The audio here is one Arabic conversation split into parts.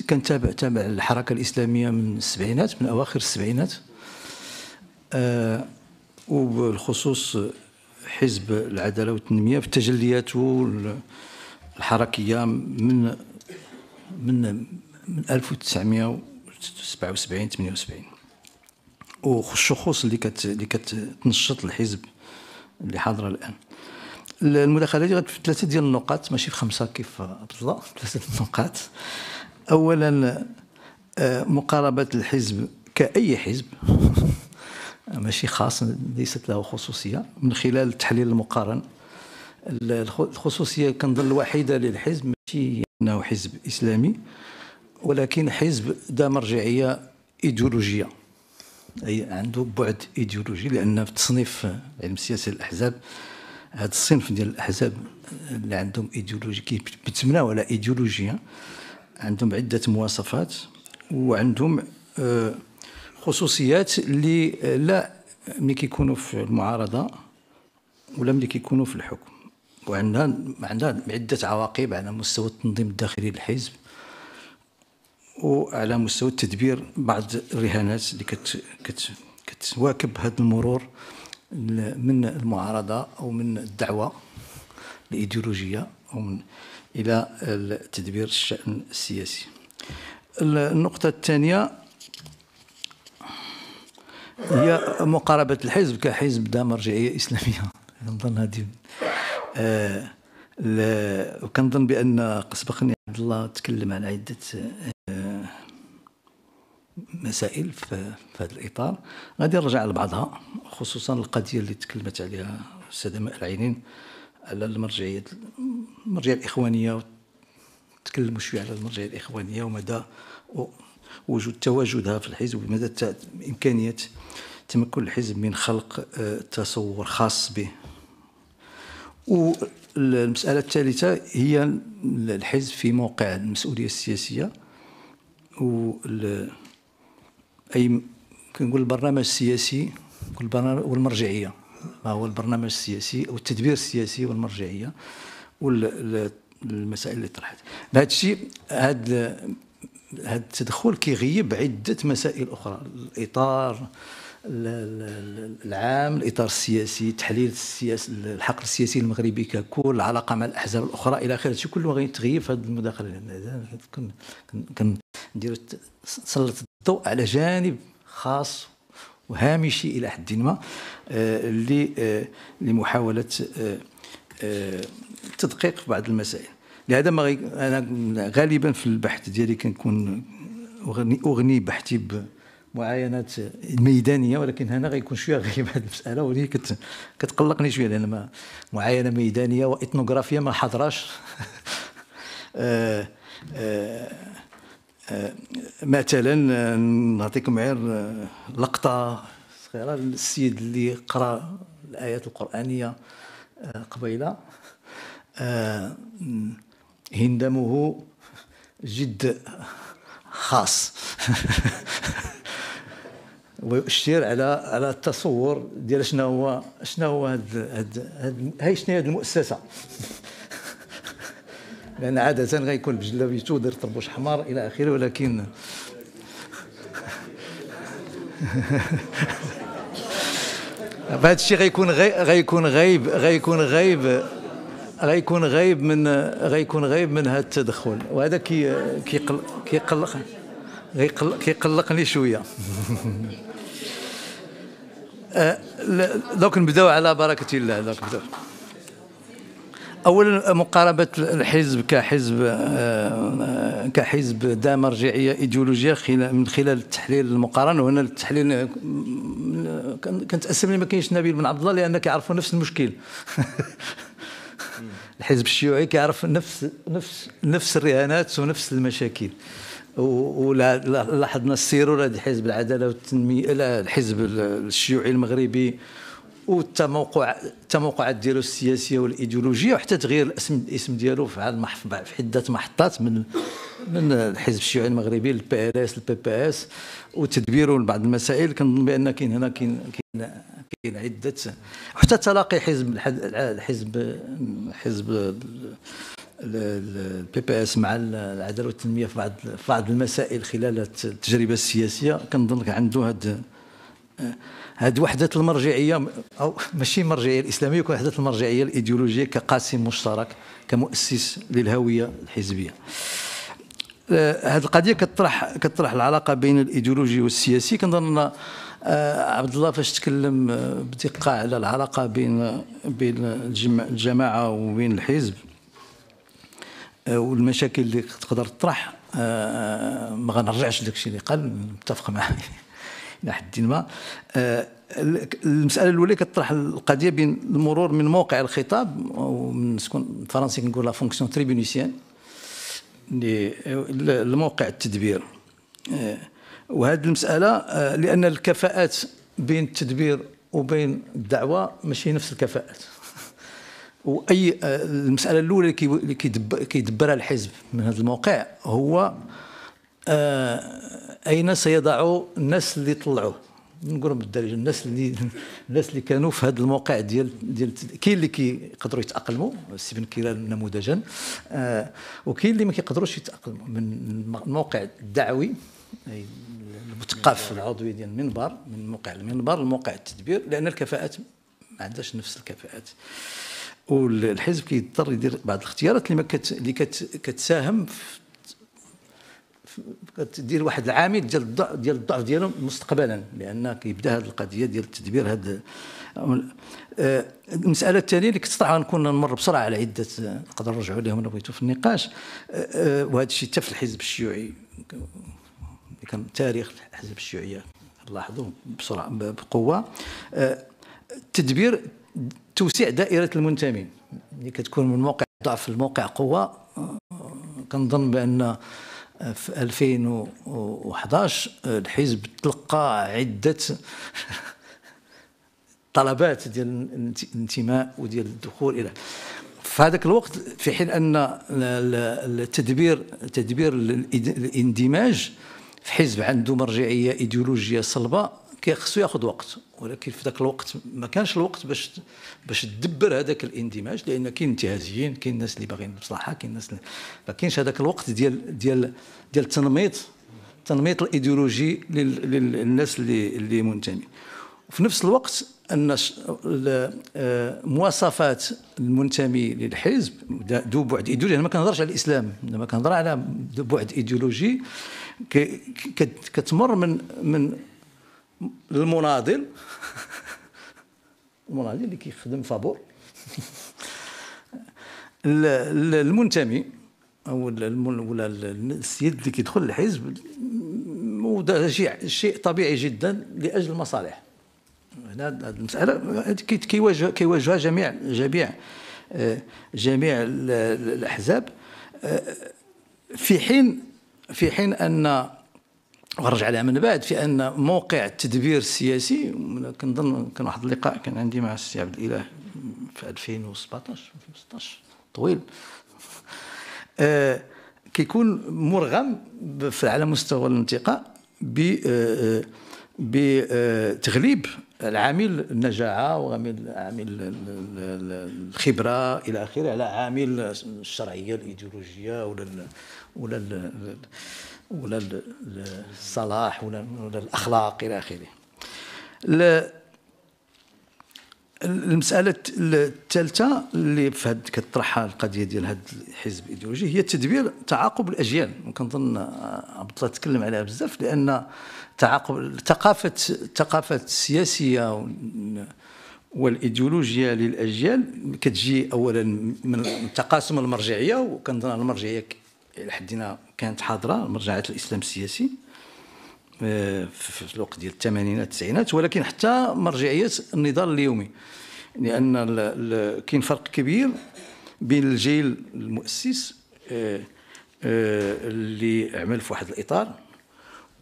كنتابع تابع الحركه الاسلاميه من السبعينات من اواخر السبعينات آه، وبالخصوص حزب العداله والتنميه في تجلياته الحركيه من من من 1977 78 والشخوص اللي كت اللي كتنشط الحزب اللي حاضره الان المداخله دي في ثلاثه ديال النقاط ماشي في خمسه كيف عبد الله ثلاثه النقاط اولا آه، مقاربه الحزب كاي حزب ماشي خاص ليست له خصوصيه من خلال التحليل المقارن الخصوصيه كنظن الوحيده للحزب ماشي انه حزب اسلامي ولكن حزب ذا مرجعيه ايديولوجيه اي عنده بعد ايديولوجي لان في تصنيف علم السياسه الاحزاب هذا الصنف ديال الاحزاب اللي عندهم ايديولوجي كيتبناو على ايديولوجيا عندهم عدة مواصفات وعندهم آه، خصوصيات اللي آه، لا ملي كيكونوا في المعارضة ولا ملي كيكونوا في الحكم وعندنا عندنا عدة عواقب على مستوى التنظيم الداخلي للحزب وعلى مستوى التدبير بعض الرهانات اللي كت كت كتواكب هذا المرور من المعارضة أو من الدعوة الإيديولوجية أو من الى تدبير الشان السياسي النقطه الثانيه هي مقاربه الحزب كحزب ذا مرجعيه اسلاميه كنظن هذه آه، وكنظن بان سبقني عبد الله تكلم عن عده آه، مسائل في, في هذا الاطار غادي نرجع لبعضها خصوصا القضيه اللي تكلمت عليها الاستاذه ماء العينين على المرجعيه المرجعيه الاخوانيه تكلموا شويه على المرجعيه الاخوانيه ومدى وجود تواجدها في الحزب ومدى امكانيه تمكن الحزب من خلق آه، تصور خاص به والمسألة الثالثة هي الحزب في موقع المسؤولية السياسية و أي كنقول البرنامج السياسي والمرجعية ما هو البرنامج السياسي او التدبير السياسي والمرجعيه والمسائل اللي طرحت بهذا الشيء هذا هذا التدخل كيغيب عده مسائل اخرى الاطار العام الاطار السياسي تحليل السياسي الحقل السياسي المغربي ككل العلاقه مع الاحزاب الاخرى الى اخره شي كله غيتغيب في هذه المداخله كنديروا سلط الضوء على جانب خاص وهامشي الى حد ما آه، آه، لمحاوله التدقيق آه، في بعض المسائل لهذا ما غي... انا غالبا في البحث ديالي كنكون اغني اغني بحثي بمعاينات ميدانيه ولكن هنا غيكون شويه غريب هذه المساله وهي كت... كتقلقني شويه لان ما معاينه ميدانيه واثنوغرافيه ما حضراش آه آه مثلا نعطيكم غير لقطه صغيره للسيد اللي قرا الايات القرانيه آه، قبيله آه، هندمه جد خاص ويؤشر على على التصور ديال شنو هو شنو هو هاد هاد هاي شنو هاد المؤسسه لان عاده غيكون بجلابيته داير طربوش حمار الى اخره ولكن هذا الشيء غيكون غيكون غايب غيكون غايب غيكون غايب من غيكون غايب من هذا التدخل وهذا كي كيقلق كيقلق كيقلقني شويه دوك أه، نبداو على بركه الله دوك نبداو اولا مقاربه الحزب كحزب آه، آه، كحزب ذا مرجعيه ايديولوجيه من خلال التحليل المقارنه وهنا التحليل آه، كنتاسم لي ما كاينش نبيل بن عبد الله لان كيعرفوا نفس المشكل الحزب الشيوعي كيعرف نفس نفس نفس الرهانات ونفس المشاكل ولاحظنا السيرور هذا حزب العداله والتنميه الحزب الشيوعي المغربي والتموقع التموقعات ديالو السياسيه والايديولوجيه وحتى تغيير الاسم الاسم ديالو في المحفظه في عده محطات من من الحزب الشيوعي المغربي للبي ال اس للبي بي اس وتدبيره لبعض المسائل كنظن بان كاين هنا كاين كاين كاين عده حتى تلاقي حزب الحزب حزب البي بي اس مع العداله والتنميه في بعض في بعض المسائل خلال التجربه السياسيه كنظن عنده هذا هاد وحدة المرجعية أو ماشي مرجعية الإسلامية ولكن وحدة المرجعية الإيديولوجية كقاسم مشترك كمؤسس للهوية الحزبية هذه آه، القضية كطرح كطرح العلاقة بين الإيديولوجي والسياسي كنظن أن آه، عبد الله فاش تكلم بدقة آه، على العلاقة بين بين الجماعة وبين الحزب والمشاكل اللي تقدر تطرح ما غنرجعش لك الشيء اللي قال متفق معاه الى حد ما المساله الاولى كطرح القضيه بين المرور من موقع الخطاب ومن سكون فرنسي كنقول لا فونكسيون تريبونيسيان لموقع التدبير آه، وهذه المساله آه، لان الكفاءات بين التدبير وبين الدعوه ماشي نفس الكفاءات واي آه، المساله الاولى اللي كيدبرها الحزب من هذا الموقع هو اين سيضع الناس اللي طلعوه نقولهم بالدارجه الناس اللي الناس اللي كانوا في هذا الموقع ديال ديال كاين اللي كيقدروا يتاقلموا سي بن كيران نموذجا آه وكاين اللي ما كيقدروش يتاقلموا من الموقع الدعوي أي المثقف العضوي ديال المنبر من موقع المنبر لموقع التدبير لان الكفاءات ما عندهاش نفس الكفاءات والحزب كيضطر يدير بعض الاختيارات اللي ما كت... اللي كت... كتساهم في كتدير واحد العامل ديال ديال الضعف ديالهم مستقبلا لان كيبدا هذه القضيه ديال تدبير هذا آه، المساله الثانيه اللي كنت طبعا نكون نمر بسرعه على عده نقدر نرجعوا لهم الا بغيتوا في النقاش آه، آه، وهذا الشيء حتى في الحزب الشيوعي كان تاريخ الحزب الشيوعي لاحظوا بسرعه بقوه تدبير توسيع دائره المنتمين اللي كتكون من موقع ضعف الموقع قوه كنظن بان في 2011 الحزب تلقى عده طلبات ديال الانتماء وديال الدخول الى في هذاك الوقت في حين ان التدبير تدبير الاندماج في حزب عنده مرجعيه ايديولوجيه صلبه كيخصو ياخذ وقت ولكن في ذاك الوقت ما كانش الوقت باش باش تدبر هذاك الاندماج لان كاين انتهازيين كاين الناس اللي باغيين المصلحه كاين الناس ما كاينش هذاك الوقت ديال ديال ديال التنميط التنميط الايديولوجي للناس اللي اللي منتمين وفي نفس الوقت ان آه، مواصفات المنتمي للحزب ذو بعد ايديولوجي انا ما كنهضرش على الاسلام لما كنهضر على بعد ايديولوجي كتمر من من المناضل المناضل اللي كيخدم فابور المنتمي او ولا السيد اللي كيدخل الحزب وده شيء شيء طبيعي جدا لاجل المصالح هنا هذه المساله كيواجه كيواجهها جميع جميع آه، جميع الاحزاب آه، في حين في حين ان ورجع لها من بعد في ان موقع التدبير السياسي كنظن كان واحد اللقاء كان عندي مع السي عبد الاله في 2017 2016 طويل آه كيكون مرغم على مستوى الانتقاء بتغليب آه، آه، العامل النجاعه وعامل عامل الخبره الى اخره على عامل الشرعيه الايديولوجيه ولا ولا ولا الصلاح ولا, الاخلاق الى اخره المساله الثالثه اللي في هاد كطرحها القضيه ديال هذا الحزب الايديولوجي هي تدبير تعاقب الاجيال كنظن آه، عبد الله تكلم عليها بزاف لان تعاقب الثقافه الثقافه السياسيه والايديولوجيا للاجيال كتجي اولا من تقاسم المرجعيه وكنظن المرجعيه لحدنا كانت حاضره مرجعات الاسلام السياسي آه، في الوقت ديال الثمانينات التسعينات ولكن حتى مرجعيه النضال اليومي لان كاين فرق كبير بين الجيل المؤسس آه، آه، اللي عمل في واحد الاطار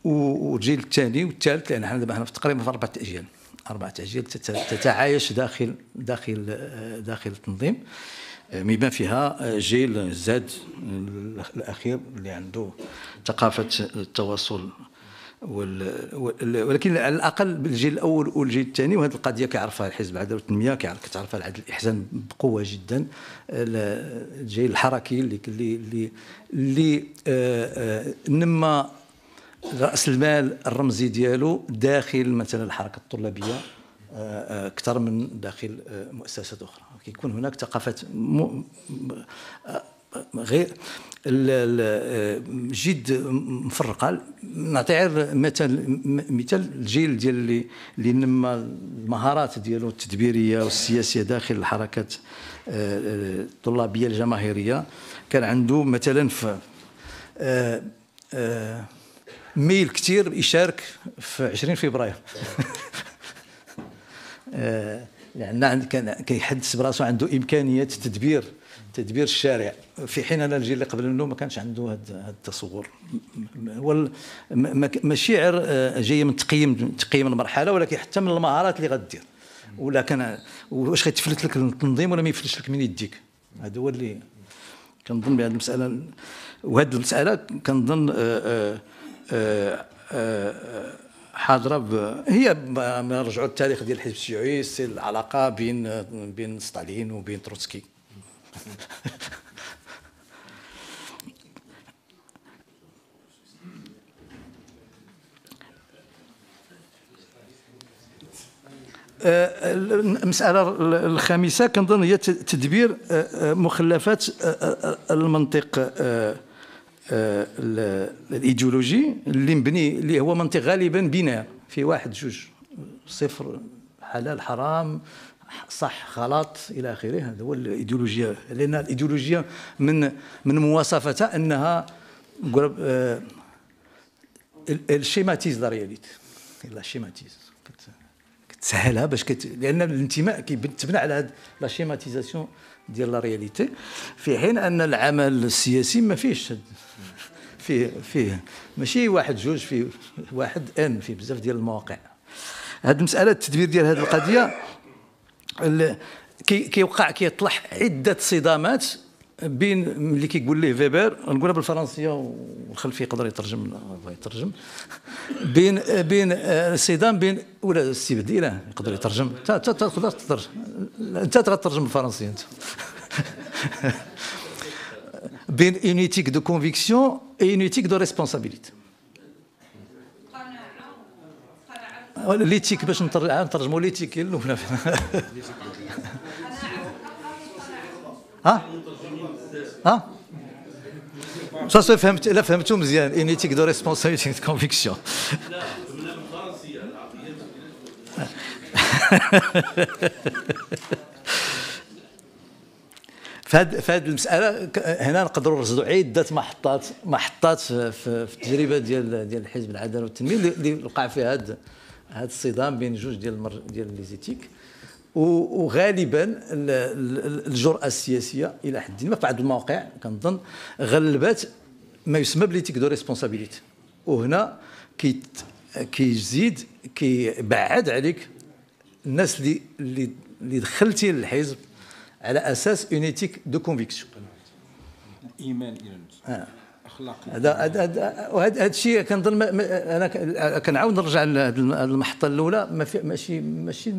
والجيل الثاني والثالث لان حنا دابا حنا تقريبا في اربعه اجيال اربعه اجيال تتعايش داخل داخل داخل التنظيم بما آه، فيها آه، جيل زاد آه، الاخير اللي عنده ثقافه التواصل ولكن على الاقل بالجيل الاول والجيل الثاني وهذه القضيه كيعرفها الحزب العداله والتنميه كتعرفها العدل الاحسان بقوه جدا الجيل الحركي اللي اللي اللي نما راس المال الرمزي ديالو داخل مثلا الحركه الطلابيه اكثر من داخل آه، مؤسسات اخرى كيكون هناك ثقافات م... غير آه، جد مفرقه نعطي غير مثال مثال الجيل ديال اللي اللي نما المهارات ديالو التدبيريه والسياسيه داخل الحركات آه، الطلابيه الجماهيريه كان عنده مثلا في ميل كثير يشارك في 20 فبراير لان كان كيحدث براسو عنده امكانيات تدبير تدبير الشارع في حين انا الجيل اللي قبل منه ما كانش عنده هذا التصور ماشي غير آه، جايه من تقييم تقييم المرحله ولكن حتى من المهارات اللي غدير ولا كان واش غيتفلت لك التنظيم ولا ما يفلتش لك من يديك هذا هو اللي كنظن بهذه المساله وهذه المساله كنظن آه، آه، حاضره ب... هي نرجعوا للتاريخ ديال الحزب الشيوعي سي العلاقه بين بين ستالين وبين تروتسكي أه، المسألة الخامسة كنظن هي تدبير أه، أه، مخلفات المنطق الايديولوجي آه، اللي مبني اللي هو منطق غالبا بناء في واحد جوج صفر حلال حرام صح غلط الى اخره هذا هو الايديولوجيا لان الايديولوجيا من من مواصفتها انها آه، الشيماتيز لا رياليتي لا شيماتيز تسهلها باش كت... لان الانتماء كيتبنى على هاد لا شيماتيزاسيون ديال لا رياليتي في حين ان العمل السياسي ما فيهش فيه فيه ماشي واحد جوج في واحد ان في بزاف ديال المواقع هاد المساله التدبير ديال هاد القضيه كيوقع كي كيطلع عده صدامات بين ملي كيقول ليه فيبر نقولها بالفرنسيه والخلفي يقدر يترجم بغا يترجم بين بين آه، سيدان بين ولا السي بديله يقدر يترجم انت تقدر تترجم انت تترجم بالفرنسي انت بين اونيتيك دو كونفيكسيون اي اونيتيك دو ريسبونسابيليتي ليتيك باش نترجموا ليتيك الاولى ها ها سا سو فهمت الا فهمتو مزيان انيتيك دو ريسبونسابيلتي كونفيكسيون فهاد فهاد المساله هنا نقدروا نرصدوا عده محطات محطات في التجربه ديال ديال الحزب العداله والتنميه اللي وقع فيها هذا الصدام بين جوج ديال المر ديال ليزيتيك وغالبا الجرأة السياسية إلى حد ما في بعض المواقع كنظن غلبات ما يسمى بليتيك دو ريسبونسابيليتي وهنا كي كيزيد كيبعد عليك الناس اللي اللي دخلتي للحزب على اساس اونيتيك دو كونفيكسيون ايمان الى آه. هذا هذا وهذا الشيء كنظن انا كنعاود نرجع لهذه المحطه الاولى ما ماشي ماشي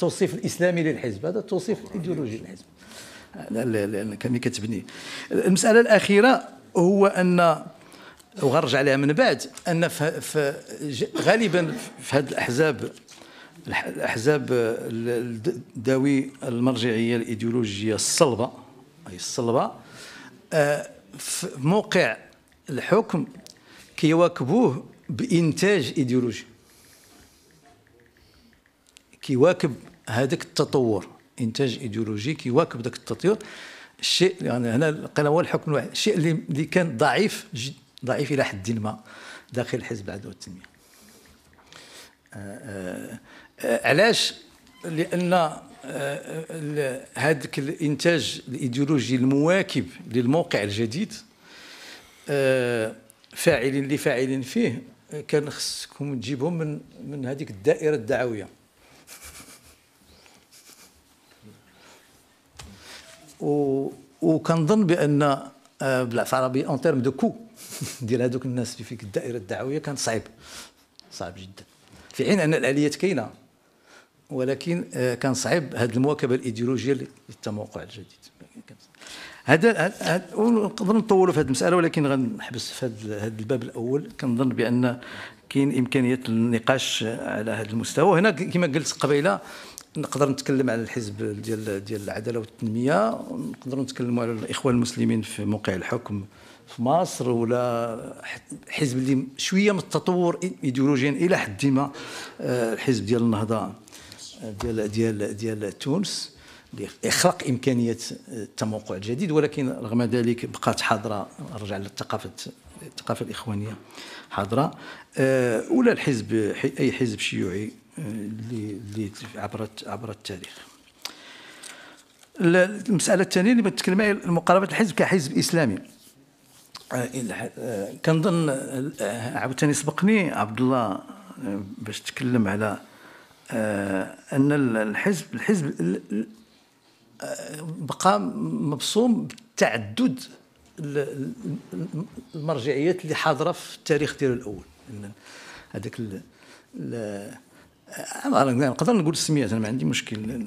التوصيف الاسلامي للحزب هذا التوصيف الايديولوجي للحزب هذا كان كتبني المساله الاخيره هو ان وغنرجع عليها من بعد ان ف... غالبا في هذه الاحزاب الاحزاب ذوي المرجعيه الايديولوجيه الصلبه اي الصلبه آه، في موقع الحكم كيواكبوه بانتاج ايديولوجي كيواكب هذاك التطور انتاج ايديولوجي يواكب ذاك التطور الشيء يعني هنا القنوات الحكم الواحد الشيء اللي كان ضعيف ضعيف الى حد ما داخل الحزب العداله والتنميه آه، آه، آه، علاش لان هذاك الانتاج الايديولوجي المواكب للموقع الجديد فاعل لفاعل فيه كان خصكم تجيبهم من من هذيك الدائره الدعويه وكنظن بان بالعفو العربي اون تيرم دو كو ديال هذوك الناس اللي فيك الدائره الدعويه كان صعيب صعب جدا في حين ان الاليات كاينه ولكن آه، كان صعيب هذه المواكبه الايديولوجيه للتموقع الجديد هذا نقدر نطولوا في هذه المساله ولكن غنحبس في هذا الباب الاول كنظن بان كاين امكانيه النقاش على هذا المستوى هنا كما قلت قبيله نقدر نتكلم على الحزب ديال ديال العداله والتنميه نقدروا نتكلموا على الاخوان المسلمين في موقع الحكم في مصر ولا حزب اللي شويه من التطور ايديولوجيا الى حد ما آه، الحزب ديال النهضه آه، ديال ديال ديال تونس لاخلاق امكانيه آه، التموقع الجديد ولكن رغم ذلك بقات حاضره نرجع للثقافه الثقافه الاخوانيه حاضره ولا الحزب اي حزب شيوعي اللي عبر عبر التاريخ المساله الثانيه اللي بتكلم عليها المقاربه الحزب كحزب اسلامي آه، آه، كنظن آه، عاوتاني سبقني عبد الله باش تكلم على ان الحزب الحزب بقى مبصوم بتعدد المرجعيات اللي حاضره في التاريخ ديالو الاول هذاك أه، أه، أه، نقدر نقول السميات انا ما عندي مشكل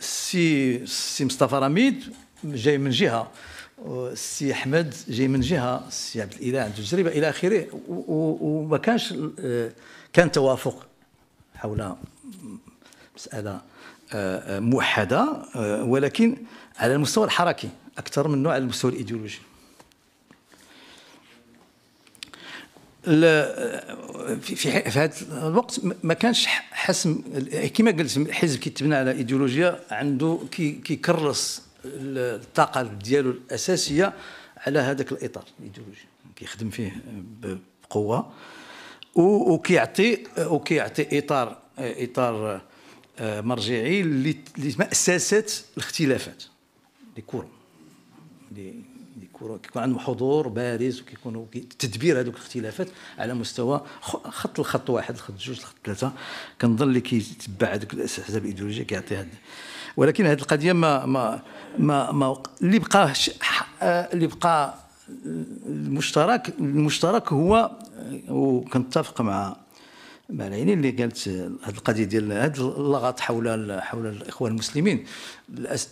السي سي مصطفى رميد جاي من جهه السي احمد جاي من جهه السي عبد الاله عنده تجربه الى اخره وما كانش كان توافق حول مساله موحده ولكن على المستوى الحركي اكثر منه على المستوى الايديولوجي في في هذا الوقت ما كانش حسم كما قلت حزب كيتبنى على ايديولوجيا عنده كيكرس الطاقه ديالو الاساسيه على هذاك الاطار الايديولوجي كيخدم فيه بقوه وكيعطي وكيعطي اطار اطار مرجعي لمأسسات الاختلافات لكورو كيكون عندهم حضور بارز وكيكونوا تدبير هذوك الاختلافات على مستوى خط الخط واحد الخط جوج الخط ثلاثه كنظن اللي كيتبع هذوك الاحزاب الايديولوجيه كيعطي ولكن هذه القضيه ما ما ما, ما اللي بقى آه، اللي بقى المشترك المشترك هو آه، وكنتفق مع بالعيني اللي قالت هذه القضيه ديال هذا اللغط حول حول الاخوان المسلمين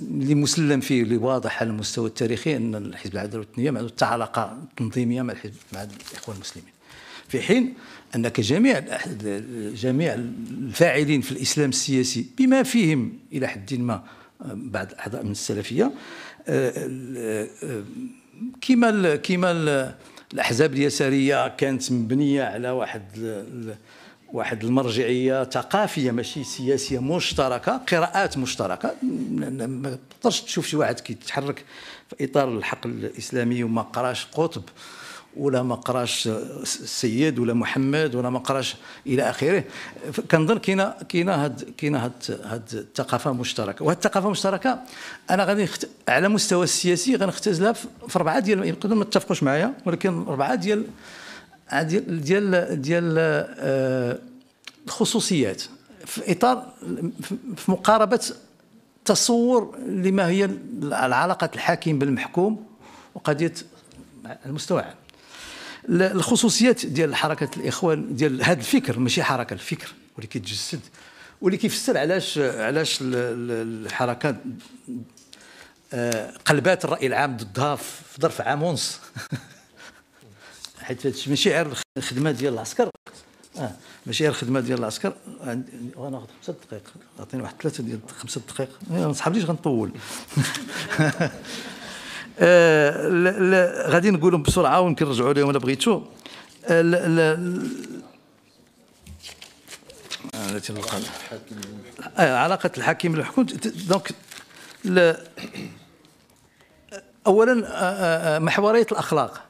اللي مسلم فيه اللي واضح على المستوى التاريخي ان الحزب العداله والتنميه ما عنده علاقه تنظيميه مع الحزب مع الاخوان المسلمين في حين ان جميع جميع الفاعلين في الاسلام السياسي بما فيهم الى حد ما آه، بعض الاعضاء من السلفيه آه، آه، كما كما الاحزاب اليساريه كانت مبنيه على واحد واحد المرجعيه ثقافيه ماشي سياسيه مشتركه قراءات مشتركه ما تقدرش تشوف شي واحد كيتحرك في اطار الحقل الاسلامي وما قراش قطب ولا ما قراش السيد ولا محمد ولا ما قراش الى اخره كنظن كاينه كاينه هاد كاينه هاد هاد الثقافه مشتركه وهاد الثقافه المشتركه انا غادي خت... على مستوى السياسي غنختزلها في اربعه ديال يقدروا ما تتفقوش معايا ولكن اربعه ديال ديال ديال ديال آه، الخصوصيات في اطار في مقاربه تصور لما هي العلاقه الحاكم بالمحكوم وقضيه المستوى الخصوصيات ديال حركه الاخوان ديال هذا الفكر ماشي حركه الفكر واللي كيتجسد واللي كيفسر علاش علاش الحركه آه، قلبات الراي العام ضدها في ظرف عام ونص حيت هادشي ماشي غير الخدمه ديال العسكر اه ماشي غير الخدمه ديال العسكر غناخذ خمسه دقائق عطيني واحد ثلاثه ديال خمسه دقائق ما صحابليش غنطول آه، غادي نقولهم بسرعه ويمكن نرجعوا لهم الا بغيتوا آه، آه، علاقة الحاكم بالمحكوم دونك أولا محورية الأخلاق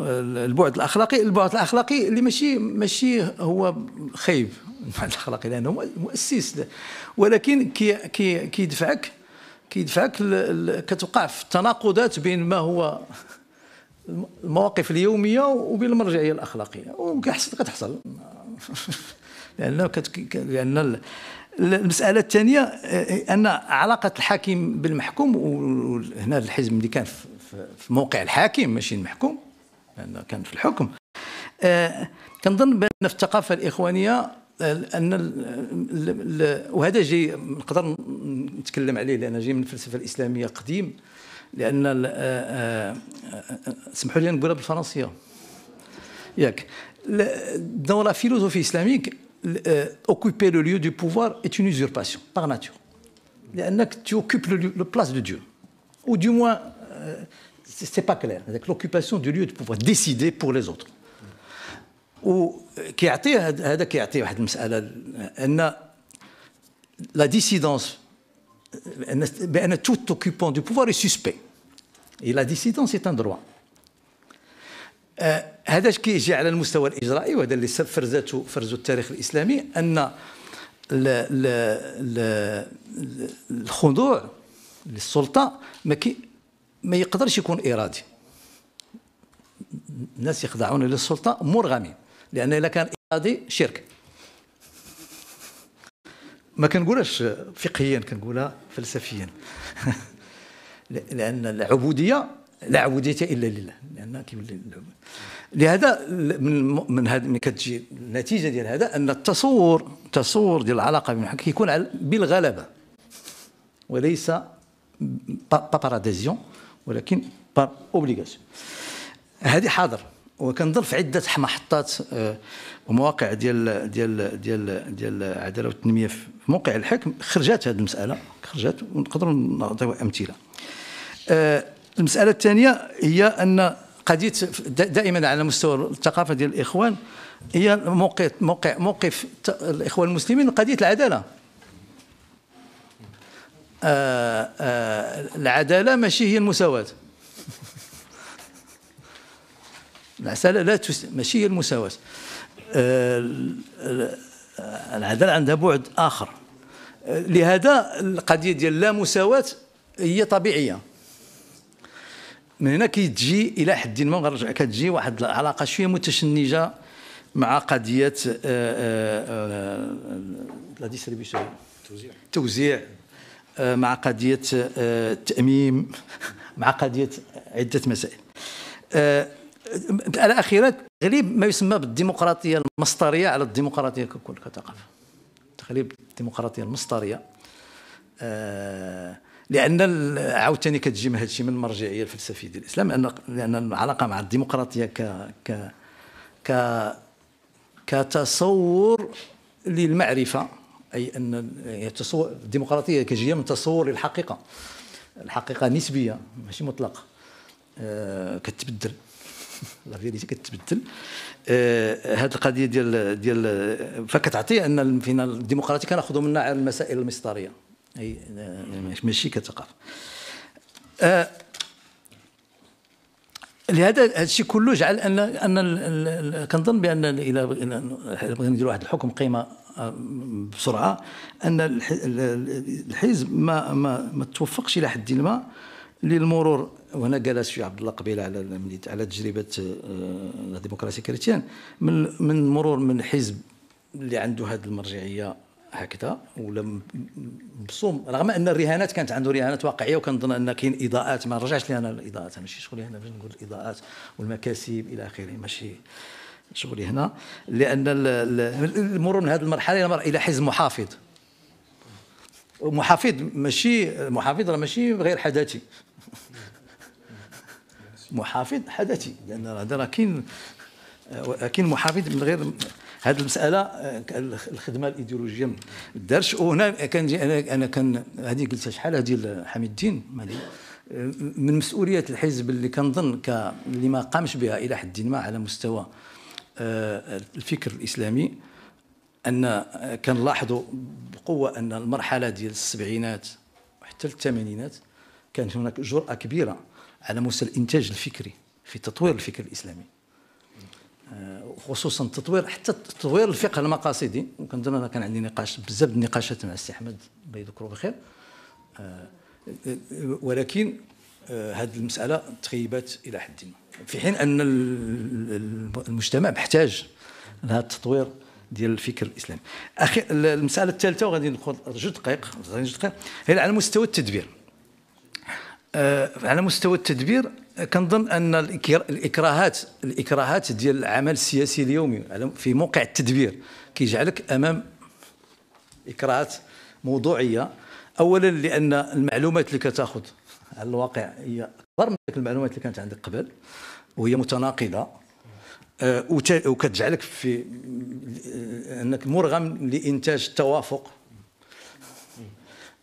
البعد الاخلاقي البعد الاخلاقي اللي ماشي ماشي هو خايب البعد الاخلاقي لانه هو مؤسس ولكن كي كي كيدفعك كيدفعك كتوقع في التناقضات بين ما هو المواقف اليوميه وبين المرجعيه الاخلاقيه وكيحصل كتحصل لان كت... لان المساله الثانيه آه، ان علاقه الحاكم بالمحكوم وهنا الحزب اللي كان في موقع الحاكم ماشي المحكوم لأنه كان في الحكم آه، كنظن بأن في الثقافة الإخوانية آه، أن وهذا جي نقدر نتكلم عليه لان جاي من الفلسفة الإسلامية قديم لأن آه، اسمحوا لي نقولها بالفرنسية ياك دون لا فيلوزوفي اسلاميك اوكوبي لو ليو دو بوفوار est اون usurpation باغ ناتور لأنك tu لو بلاس دو ديو او دو موان ce n'est pas clair. Avec l'occupation du lieu de pouvoir décider pour les autres. Ou qui a été, qui a été, la dissidence, euh, mais elle est tout occupant du pouvoir est suspect. Et la dissidence est un droit. هذا اش كيجي على المستوى الاجرائي وهذا اللي فرزته فرز التاريخ الاسلامي que الخضوع للسلطه ما كي ما يقدرش يكون ارادي الناس يخضعون للسلطه مرغمين لان اذا كان ارادي شرك ما كنقولهاش فقهيا كنقولها فلسفيا لان العبوديه لا عبوديه الا لله لان كيولي لهذا من من هذا من كتجي النتيجه ديال هذا ان التصور التصور ديال العلاقه بين الحق كيكون بالغلبه وليس با باراديزيون ولكن بار اوبليغاسيون هذه حاضر وكنظن في عده محطات آه، ومواقع ديال ديال ديال ديال العداله والتنميه في موقع الحكم خرجات هذه المساله خرجات ونقدروا نعطيو امثله آه، المساله الثانيه هي ان قضيه دائما على مستوى الثقافه ديال الاخوان هي موقف موقع موقف الاخوان المسلمين قضيه العداله آه، آه، العداله ماشي هي المساواه العداله لا تس... ماشي هي المساواه آه، العداله عندها بعد اخر لهذا القضيه ديال اللامساواه هي طبيعيه من هنا كتجي الى حد ما غنرجع كتجي واحد العلاقه شويه متشنجه مع قضيه لا ديستريبيسيون توزيع توزيع آه، مع قضية التأميم آه، مع قضية عدة مسائل على آه، أخيرا تغليب ما يسمى بالديمقراطية المسطرية على الديمقراطية ككل كثقافة تغليب الديمقراطية المسطرية لأن عاوتاني كتجي من هادشي من المرجعية الفلسفية ديال الإسلام لأن لأن العلاقة مع الديمقراطية ك ك ك كتصور للمعرفة اي ان الديمقراطيه كجيه من تصور للحقيقه الحقيقه نسبيه ماشي مطلقه كتبدل لا فيريتي كتبدل هذه آه القضيه ديال ديال فكتعطي ان فينا الديمقراطيه كناخذوا منها على المسائل المسطريه اي ماشي كثقافه آه لهذا هذا الشيء كله جعل ان ان كنظن بان الى بغينا نديروا واحد الحكم قيمه بسرعه ان الحزب ما ما, ما توفقش الى حد ما للمرور وهنا قال الشيء عبد الله قبيله على على تجربه آه، الديمقراطيه كريتيان من من مرور من حزب اللي عنده هذه المرجعيه هكذا ولا مبصوم رغم ان الرهانات كانت عنده رهانات واقعيه وكنظن ان كاين اضاءات ما رجعش لي انا الاضاءات ماشي شغلي انا باش نقول الاضاءات والمكاسب الى اخره ماشي شغلي هنا لان المرور من هذه المرحله الى حزب محافظ محافظ ماشي محافظ راه ماشي غير حداتي محافظ حداتي لان هذا راه كاين كاين محافظ من غير هذه المساله الخدمه الايديولوجيه ما دارش وهنا كان انا انا كان هذه قلتها شحال هذه حميد الدين مالي من مسؤوليه الحزب اللي كنظن ك... اللي ما قامش بها الى حد ما على مستوى الفكر الاسلامي ان كنلاحظوا بقوه ان المرحله ديال السبعينات وحتى الثمانينات كان هناك جرأة كبيرة على مستوى الإنتاج الفكري في تطوير الفكر الإسلامي آه، خصوصا تطوير حتى تطوير الفقه المقاصدي وكنظن انا كان عندي نقاش بزاف النقاشات مع السي احمد الله يذكره بخير آه، آه، ولكن هذه المساله تغيبت الى حد ما في حين ان المجتمع محتاج لهذا التطوير ديال الفكر الاسلامي اخي المساله الثالثه وغادي ناخذ جوج دقائق جوج دقائق هي على مستوى التدبير آه، على مستوى التدبير كنظن ان الاكراهات الاكراهات ديال العمل السياسي اليومي في موقع التدبير كيجعلك امام اكراهات موضوعيه اولا لان المعلومات اللي كتاخذ على الواقع هي اكثر من ديك المعلومات اللي كانت عندك قبل وهي متناقضه آه، وكتجعلك في آه، انك مرغم لانتاج التوافق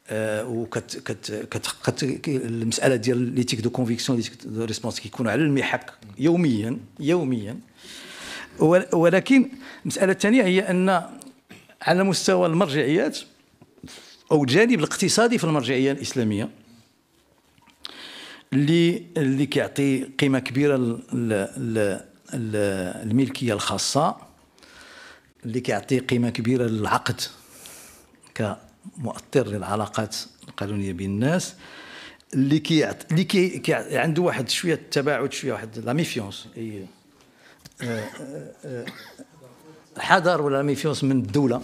آه، وكت كت كت كت المساله ديال ليتيك دو كونفيكسيون ليتيك دو ريسبونس كيكونوا على المحك يوميا يوميا ولكن المساله الثانيه هي ان على مستوى المرجعيات او الجانب الاقتصادي في المرجعيه الاسلاميه اللي اللي كيعطي قيمه كبيره للملكيه الخاصه اللي كيعطي قيمه كبيره للعقد كمؤطر للعلاقات القانونيه بين الناس اللي كي اللي كي, عنده واحد شويه التباعد شويه واحد لا ميفيونس اي الحذر ولا ميفيونس من الدوله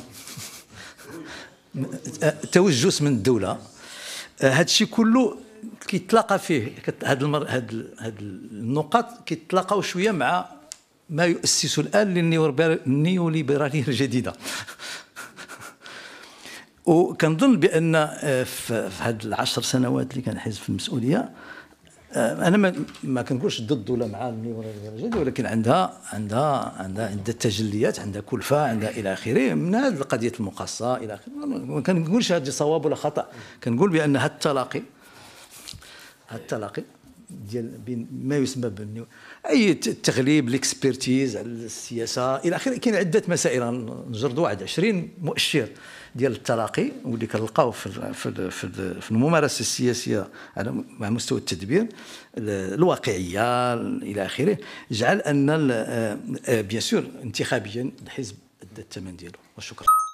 توجس من الدوله هادشي كله كيتلاقى فيه هاد المر... هاد هاد النقاط كيتلاقاو شويه مع ما يؤسس الان للنيوليبراليه الجديده وكنظن بان آه، في هاد العشر سنوات اللي كان في المسؤوليه آه، انا ما, ما كنقولش ضد ولا مع النيوليبراليه الجديده ولكن عندها عندها عندها عندها تجليات عندها كلفه عندها الى اخره من هذه القضيه المقصه الى اخره ما كنقولش هذا صواب ولا خطا كنقول بان هذا التلاقي التلاقي ديال بين ما يسمى بالنيو اي التغليب ليكسبيرتيز على السياسه الى اخره كاين عده مسائل نجرد واحد 20 مؤشر ديال التلاقي واللي كنلقاو في في في, في الممارسه السياسيه على مع مستوى التدبير الواقعيه الى اخره جعل ان آه، آه، بيان سور انتخابيا الحزب ادى الثمن ديالو وشكرا